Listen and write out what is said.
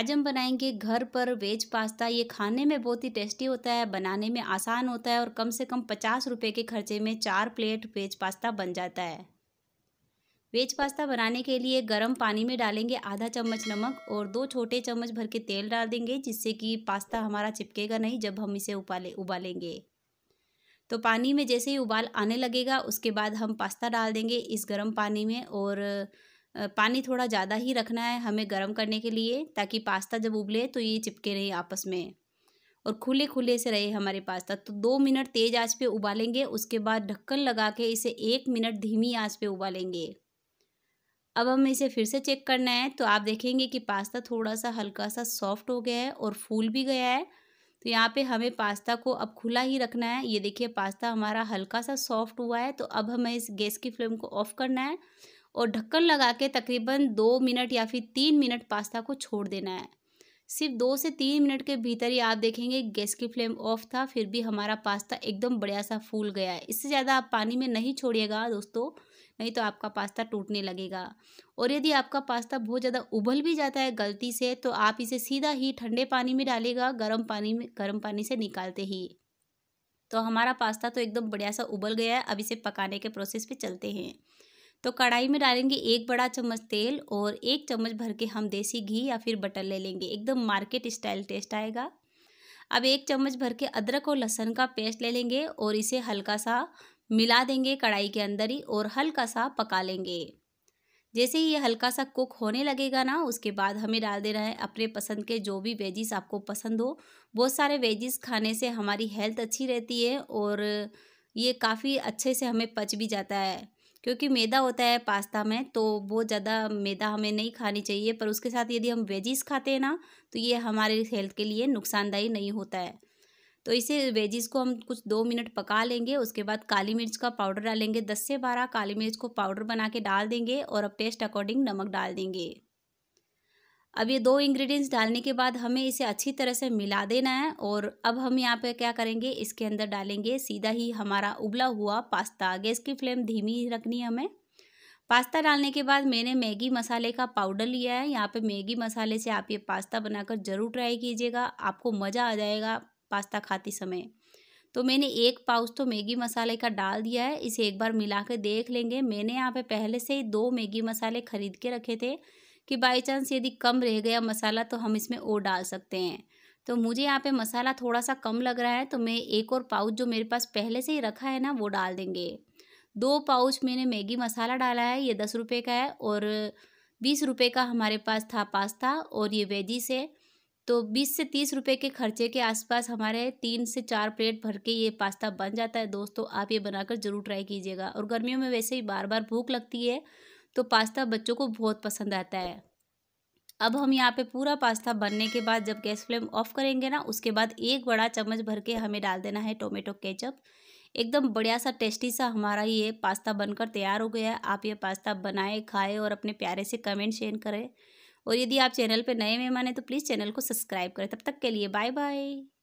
आज हम बनाएंगे घर पर वेज पास्ता ये खाने में बहुत ही टेस्टी होता है बनाने में आसान होता है और कम से कम पचास रुपये के खर्चे में चार प्लेट वेज पास्ता बन जाता है वेज पास्ता बनाने के लिए गर्म पानी में डालेंगे आधा चम्मच नमक और दो छोटे चम्मच भर के तेल डाल देंगे जिससे कि पास्ता हमारा चिपकेगा नहीं जब हम इसे उबाले उबालेंगे तो पानी में जैसे ही उबाल आने लगेगा उसके बाद हम पास्ता डाल देंगे इस गर्म पानी में और पानी थोड़ा ज़्यादा ही रखना है हमें गर्म करने के लिए ताकि पास्ता जब उबले तो ये चिपके नहीं आपस में और खुले खुले से रहे हमारे पास्ता तो दो मिनट तेज़ आंच पे उबालेंगे उसके बाद ढक्कन लगा के इसे एक मिनट धीमी आंच पे उबालेंगे अब हम इसे फिर से चेक करना है तो आप देखेंगे कि पास्ता थोड़ा सा हल्का सा सॉफ्ट हो गया है और फूल भी गया है तो यहाँ पे हमें पास्ता को अब खुला ही रखना है ये देखिए पास्ता हमारा हल्का सा सॉफ्ट हुआ है तो अब हमें इस गैस की फ्लेम को ऑफ़ करना है और ढक्कन लगा के तकरीबन दो मिनट या फिर तीन मिनट पास्ता को छोड़ देना है सिर्फ दो से तीन मिनट के भीतर ही आप देखेंगे गैस की फ्लेम ऑफ था फिर भी हमारा पास्ता एकदम बढ़िया सा फूल गया है इससे ज़्यादा आप पानी में नहीं छोड़िएगा दोस्तों नहीं तो आपका पास्ता टूटने लगेगा और यदि आपका पास्ता बहुत ज़्यादा उबल भी जाता है गलती से तो आप इसे सीधा ही ठंडे पानी में डालेगा गर्म पानी में गर्म पानी से निकालते ही तो हमारा पास्ता तो एकदम बढ़िया सा उबल गया है अब इसे पकाने के प्रोसेस पे चलते हैं तो कढ़ाई में डालेंगे एक बड़ा चम्मच तेल और एक चम्मच भर के हम देसी घी या फिर बटर ले लेंगे एकदम मार्केट स्टाइल टेस्ट आएगा अब एक चम्मच भर के अदरक और लहसुन का पेस्ट ले लेंगे और इसे हल्का सा मिला देंगे कढ़ाई के अंदर ही और हल्का सा पका लेंगे जैसे ही ये हल्का सा कुक होने लगेगा ना उसके बाद हमें डाल देना है अपने पसंद के जो भी वेजिस आपको पसंद हो बहुत सारे वेजिस खाने से हमारी हेल्थ अच्छी रहती है और ये काफ़ी अच्छे से हमें पच भी जाता है क्योंकि मैदा होता है पास्ता में तो बहुत ज़्यादा मैदा हमें नहीं खानी चाहिए पर उसके साथ यदि हम वेजिस खाते हैं ना तो ये हमारे हेल्थ के लिए नुकसानदायी नहीं होता है तो इसे वेजिस को हम कुछ दो मिनट पका लेंगे उसके बाद काली मिर्च का पाउडर डालेंगे दस से बारह काली मिर्च को पाउडर बना के डाल देंगे और अब टेस्ट अकॉर्डिंग नमक डाल देंगे अब ये दो इंग्रेडिएंट्स डालने के बाद हमें इसे अच्छी तरह से मिला देना है और अब हम यहाँ पे क्या करेंगे इसके अंदर डालेंगे सीधा ही हमारा उबला हुआ पास्ता गैस की फ्लेम धीमी रखनी है हमें पास्ता डालने के बाद मैंने मैगी मसाले का पाउडर लिया है यहाँ पे मैगी मसाले से आप ये पास्ता बनाकर ज़रूर ट्राई कीजिएगा आपको मज़ा आ जाएगा पास्ता खाते समय तो मैंने एक पाउच तो मैगी मसाले का डाल दिया है इसे एक बार मिला देख लेंगे मैंने यहाँ पर पहले से ही दो मैगी मसाले खरीद के रखे थे कि बाई चांस यदि कम रह गया मसाला तो हम इसमें और डाल सकते हैं तो मुझे यहाँ पे मसाला थोड़ा सा कम लग रहा है तो मैं एक और पाउच जो मेरे पास पहले से ही रखा है ना वो डाल देंगे दो पाउच मैंने मैगी मसाला डाला है ये दस रुपये का है और बीस रुपये का हमारे पास था पास्ता और ये वेजिस है तो बीस से तीस रुपये के खर्चे के आसपास हमारे तीन से चार प्लेट भर के ये पास्ता बन जाता है दोस्तों आप ये बनाकर ज़रूर ट्राई कीजिएगा और गर्मियों में वैसे ही बार बार भूख लगती है तो पास्ता बच्चों को बहुत पसंद आता है अब हम यहाँ पे पूरा पास्ता बनने के बाद जब गैस फ्लेम ऑफ करेंगे ना उसके बाद एक बड़ा चम्मच भर के हमें डाल देना है टोमेटो केचप एकदम बढ़िया सा टेस्टी सा हमारा ये पास्ता बनकर तैयार हो गया है आप ये पास्ता बनाए खाए और अपने प्यारे से कमेंट शेयर करें और यदि आप चैनल पर नए मेहमान हैं तो प्लीज़ चैनल को सब्सक्राइब करें तब तक के लिए बाय बाय